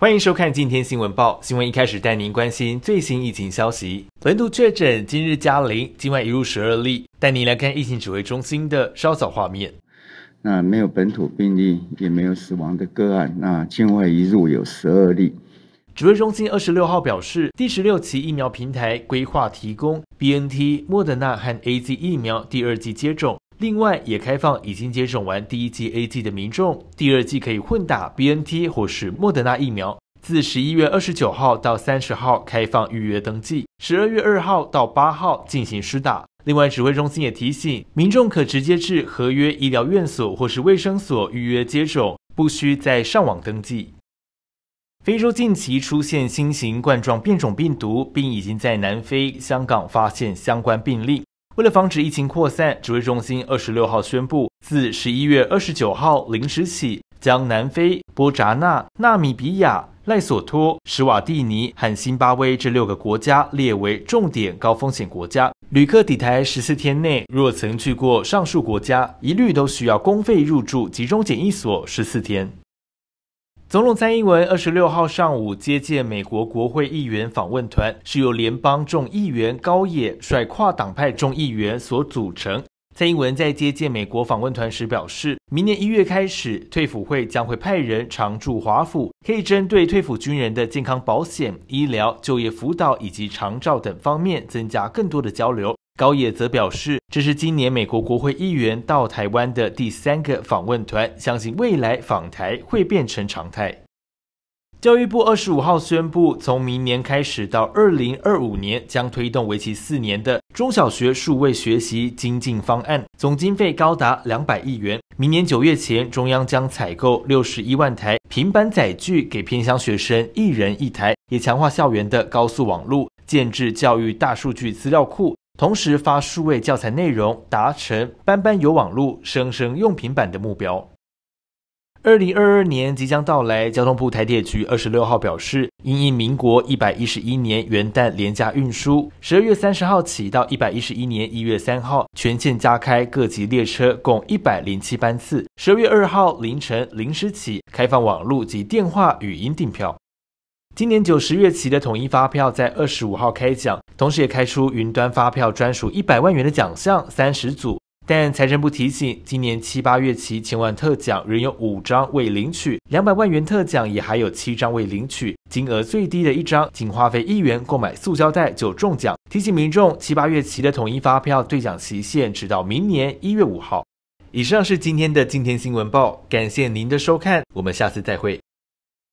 欢迎收看《今天新闻报》。新闻一开始带您关心最新疫情消息。本土确诊今日加零，境外一入十二例。带您来看疫情指挥中心的稍早画面。那没有本土病例，也没有死亡的个案。那境外一入有十二例。指挥中心二十六号表示，第十六期疫苗平台规划提供 B N T、莫德纳和 A Z 疫苗第二剂接种。另外，也开放已经接种完第一剂 A G 的民众，第二剂可以混打 BNT 或是莫德纳疫苗。自十一月二十九号到三十号开放预约登记，十二月二号到八号进行施打。另外，指挥中心也提醒民众可直接至合约医疗院所或是卫生所预约接种，不需再上网登记。非洲近期出现新型冠状变种病毒，并已经在南非、香港发现相关病例。为了防止疫情扩散，指挥中心二十六号宣布，自十一月二十九号零时起，将南非、波扎纳、纳米比亚、赖索托、斯瓦蒂尼和辛巴威这六个国家列为重点高风险国家。旅客抵台十四天内若曾去过上述国家，一律都需要公费入住集中检疫所十四天。总统蔡英文二十六号上午接见美国国会议员访问团，是由联邦众议员高野、率跨党派众议员所组成。蔡英文在接见美国访问团时表示，明年一月开始，退辅会将会派人常驻华府，可以针对退辅军人的健康保险、医疗、就业辅导以及长照等方面，增加更多的交流。高野则表示，这是今年美国国会议员到台湾的第三个访问团，相信未来访台会变成常态。教育部二十五号宣布，从明年开始到二零二五年，将推动为期四年的中小学数位学习精进方案，总经费高达两百亿元。明年九月前，中央将采购六十一万台平板载具给偏乡学生一人一台，也强化校园的高速网络，建制教育大数据资料库。同时发数位教材内容，达成班班有网路、生生用平板的目标。二零二二年即将到来，交通部台铁局二十六号表示，因应民国一百一十一年元旦连价运输，十二月三十号起到一百一十一年一月三号，全线加开各级列车共一百零七班次。十二月二号凌晨零时起，开放网路及电话语音订票。今年九十月期的统一发票在二十五号开奖，同时也开出云端发票专属一百万元的奖项三十组。但财政部提醒，今年七八月期千万特奖仍有五张未领取，两百万元特奖也还有七张未领取，金额最低的一张仅花费一元购买塑胶袋就中奖。提醒民众，七八月期的统一发票兑奖期限直到明年一月五号。以上是今天的今天新闻报，感谢您的收看，我们下次再会。